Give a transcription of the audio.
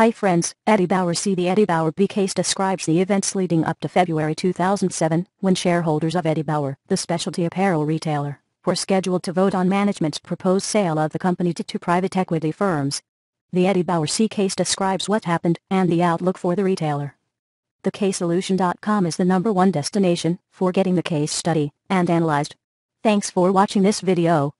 Hi friends, Eddie Bauer See the Eddie Bauer B case describes the events leading up to February 2007 when shareholders of Eddie Bauer, the specialty apparel retailer, were scheduled to vote on management's proposed sale of the company to two private equity firms. The Eddie Bauer C case describes what happened and the outlook for the retailer. The Solution.com is the number one destination for getting the case study and analyzed. Thanks for watching this video.